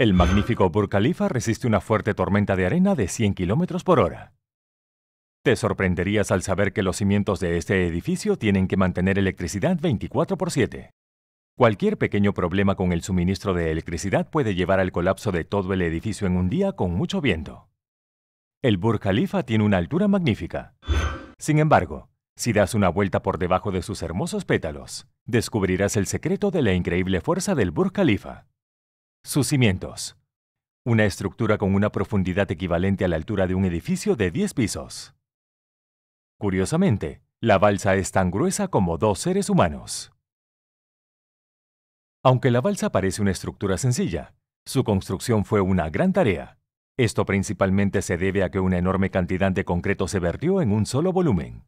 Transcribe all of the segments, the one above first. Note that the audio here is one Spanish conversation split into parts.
El magnífico Burj Khalifa resiste una fuerte tormenta de arena de 100 km por hora. Te sorprenderías al saber que los cimientos de este edificio tienen que mantener electricidad 24 por 7. Cualquier pequeño problema con el suministro de electricidad puede llevar al colapso de todo el edificio en un día con mucho viento. El Burj Khalifa tiene una altura magnífica. Sin embargo, si das una vuelta por debajo de sus hermosos pétalos, descubrirás el secreto de la increíble fuerza del Burj Khalifa. Sus cimientos. Una estructura con una profundidad equivalente a la altura de un edificio de 10 pisos. Curiosamente, la balsa es tan gruesa como dos seres humanos. Aunque la balsa parece una estructura sencilla, su construcción fue una gran tarea. Esto principalmente se debe a que una enorme cantidad de concreto se vertió en un solo volumen.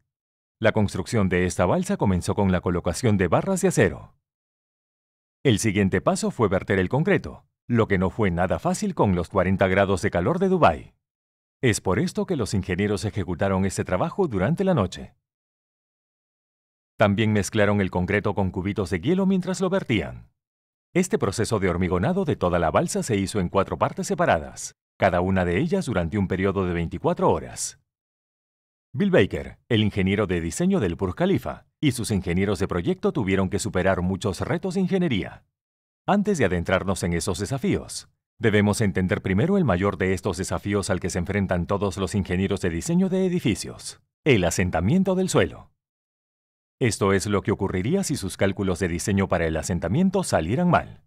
La construcción de esta balsa comenzó con la colocación de barras de acero. El siguiente paso fue verter el concreto, lo que no fue nada fácil con los 40 grados de calor de Dubái. Es por esto que los ingenieros ejecutaron ese trabajo durante la noche. También mezclaron el concreto con cubitos de hielo mientras lo vertían. Este proceso de hormigonado de toda la balsa se hizo en cuatro partes separadas, cada una de ellas durante un periodo de 24 horas. Bill Baker, el ingeniero de diseño del Burj Khalifa, y sus ingenieros de proyecto tuvieron que superar muchos retos de ingeniería, antes de adentrarnos en esos desafíos, debemos entender primero el mayor de estos desafíos al que se enfrentan todos los ingenieros de diseño de edificios, el asentamiento del suelo. Esto es lo que ocurriría si sus cálculos de diseño para el asentamiento salieran mal.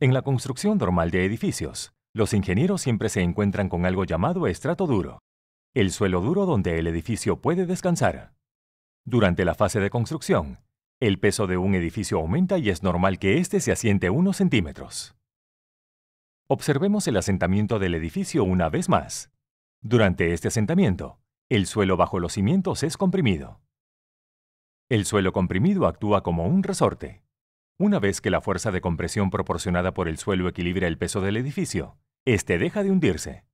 En la construcción normal de edificios, los ingenieros siempre se encuentran con algo llamado estrato duro, el suelo duro donde el edificio puede descansar. Durante la fase de construcción, el peso de un edificio aumenta y es normal que éste se asiente unos centímetros. Observemos el asentamiento del edificio una vez más. Durante este asentamiento, el suelo bajo los cimientos es comprimido. El suelo comprimido actúa como un resorte. Una vez que la fuerza de compresión proporcionada por el suelo equilibra el peso del edificio, éste deja de hundirse.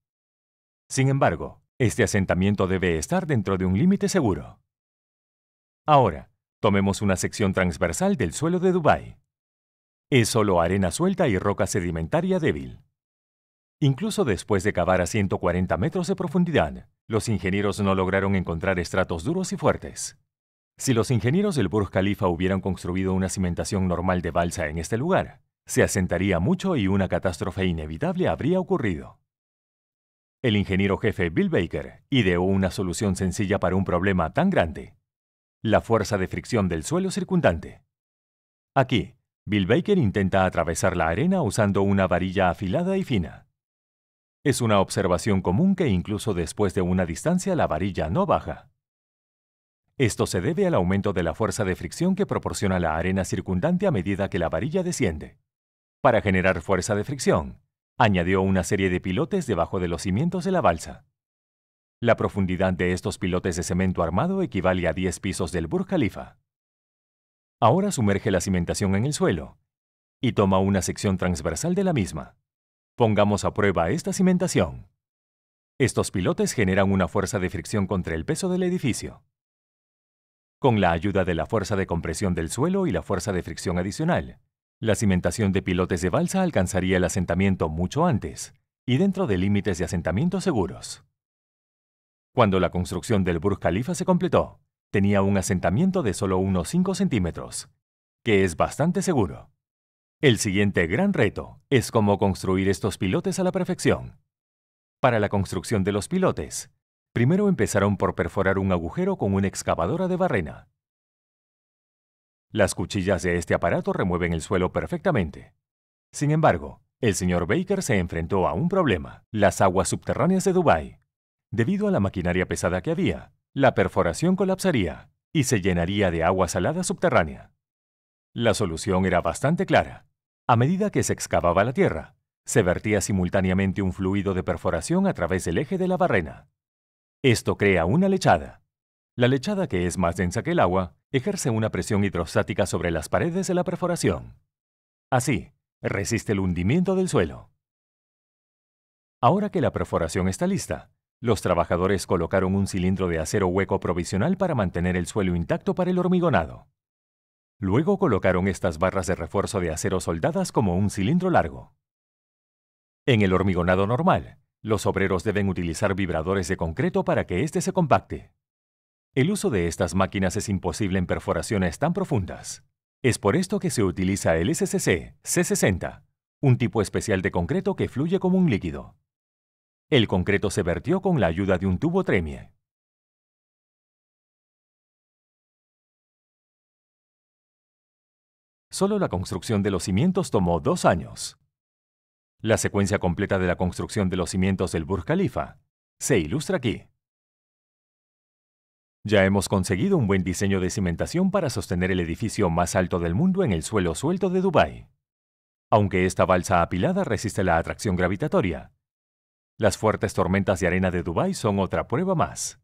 Sin embargo, este asentamiento debe estar dentro de un límite seguro. Ahora, Tomemos una sección transversal del suelo de Dubái. Es solo arena suelta y roca sedimentaria débil. Incluso después de cavar a 140 metros de profundidad, los ingenieros no lograron encontrar estratos duros y fuertes. Si los ingenieros del Burj Khalifa hubieran construido una cimentación normal de balsa en este lugar, se asentaría mucho y una catástrofe inevitable habría ocurrido. El ingeniero jefe Bill Baker ideó una solución sencilla para un problema tan grande la fuerza de fricción del suelo circundante. Aquí, Bill Baker intenta atravesar la arena usando una varilla afilada y fina. Es una observación común que incluso después de una distancia la varilla no baja. Esto se debe al aumento de la fuerza de fricción que proporciona la arena circundante a medida que la varilla desciende. Para generar fuerza de fricción, añadió una serie de pilotes debajo de los cimientos de la balsa. La profundidad de estos pilotes de cemento armado equivale a 10 pisos del Burj Khalifa. Ahora sumerge la cimentación en el suelo y toma una sección transversal de la misma. Pongamos a prueba esta cimentación. Estos pilotes generan una fuerza de fricción contra el peso del edificio. Con la ayuda de la fuerza de compresión del suelo y la fuerza de fricción adicional, la cimentación de pilotes de balsa alcanzaría el asentamiento mucho antes y dentro de límites de asentamiento seguros. Cuando la construcción del Burj Khalifa se completó, tenía un asentamiento de solo unos 5 centímetros, que es bastante seguro. El siguiente gran reto es cómo construir estos pilotes a la perfección. Para la construcción de los pilotes, primero empezaron por perforar un agujero con una excavadora de barrena. Las cuchillas de este aparato remueven el suelo perfectamente. Sin embargo, el señor Baker se enfrentó a un problema. Las aguas subterráneas de Dubái Debido a la maquinaria pesada que había, la perforación colapsaría y se llenaría de agua salada subterránea. La solución era bastante clara. A medida que se excavaba la tierra, se vertía simultáneamente un fluido de perforación a través del eje de la barrena. Esto crea una lechada. La lechada, que es más densa que el agua, ejerce una presión hidrostática sobre las paredes de la perforación. Así, resiste el hundimiento del suelo. Ahora que la perforación está lista, los trabajadores colocaron un cilindro de acero hueco provisional para mantener el suelo intacto para el hormigonado. Luego colocaron estas barras de refuerzo de acero soldadas como un cilindro largo. En el hormigonado normal, los obreros deben utilizar vibradores de concreto para que éste se compacte. El uso de estas máquinas es imposible en perforaciones tan profundas. Es por esto que se utiliza el SCC C60, un tipo especial de concreto que fluye como un líquido. El concreto se vertió con la ayuda de un tubo tremie. Solo la construcción de los cimientos tomó dos años. La secuencia completa de la construcción de los cimientos del Burj Khalifa se ilustra aquí. Ya hemos conseguido un buen diseño de cimentación para sostener el edificio más alto del mundo en el suelo suelto de Dubái. Aunque esta balsa apilada resiste la atracción gravitatoria, las fuertes tormentas de arena de Dubái son otra prueba más.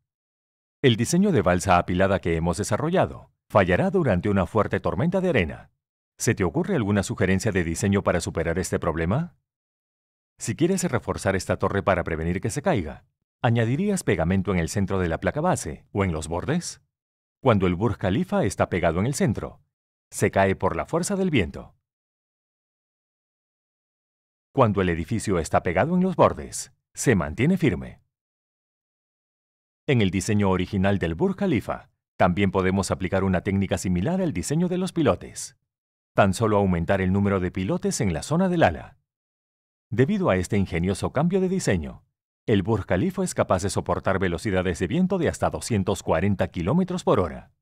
El diseño de balsa apilada que hemos desarrollado fallará durante una fuerte tormenta de arena. ¿Se te ocurre alguna sugerencia de diseño para superar este problema? Si quieres reforzar esta torre para prevenir que se caiga, ¿añadirías pegamento en el centro de la placa base o en los bordes? Cuando el Burj Khalifa está pegado en el centro, se cae por la fuerza del viento. Cuando el edificio está pegado en los bordes, se mantiene firme. En el diseño original del Burj Khalifa, también podemos aplicar una técnica similar al diseño de los pilotes. Tan solo aumentar el número de pilotes en la zona del ala. Debido a este ingenioso cambio de diseño, el Burj Khalifa es capaz de soportar velocidades de viento de hasta 240 km por hora.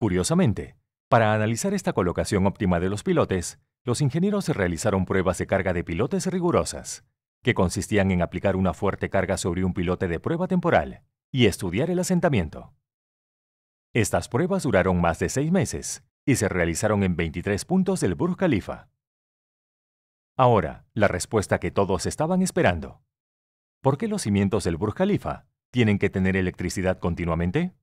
Curiosamente, para analizar esta colocación óptima de los pilotes, los ingenieros realizaron pruebas de carga de pilotes rigurosas, que consistían en aplicar una fuerte carga sobre un pilote de prueba temporal y estudiar el asentamiento. Estas pruebas duraron más de seis meses y se realizaron en 23 puntos del Burj Khalifa. Ahora, la respuesta que todos estaban esperando. ¿Por qué los cimientos del Burj Khalifa tienen que tener electricidad continuamente?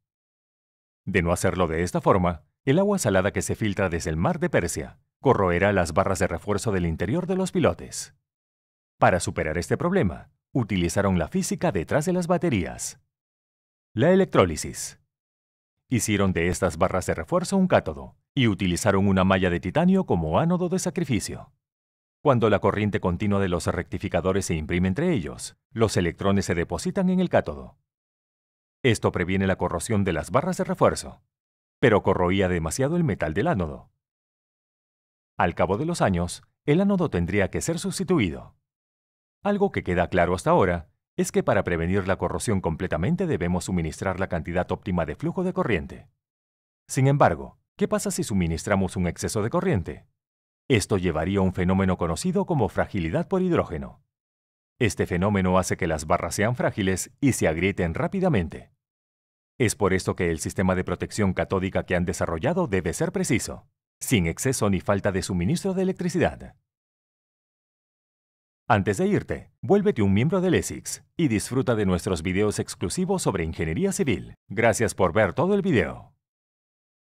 De no hacerlo de esta forma, el agua salada que se filtra desde el mar de Persia corroerá las barras de refuerzo del interior de los pilotes. Para superar este problema, utilizaron la física detrás de las baterías. La electrólisis. Hicieron de estas barras de refuerzo un cátodo y utilizaron una malla de titanio como ánodo de sacrificio. Cuando la corriente continua de los rectificadores se imprime entre ellos, los electrones se depositan en el cátodo. Esto previene la corrosión de las barras de refuerzo pero corroía demasiado el metal del ánodo. Al cabo de los años, el ánodo tendría que ser sustituido. Algo que queda claro hasta ahora es que para prevenir la corrosión completamente debemos suministrar la cantidad óptima de flujo de corriente. Sin embargo, ¿qué pasa si suministramos un exceso de corriente? Esto llevaría a un fenómeno conocido como fragilidad por hidrógeno. Este fenómeno hace que las barras sean frágiles y se agrieten rápidamente. Es por esto que el sistema de protección catódica que han desarrollado debe ser preciso, sin exceso ni falta de suministro de electricidad. Antes de irte, vuélvete un miembro del ESIX y disfruta de nuestros videos exclusivos sobre ingeniería civil. Gracias por ver todo el video.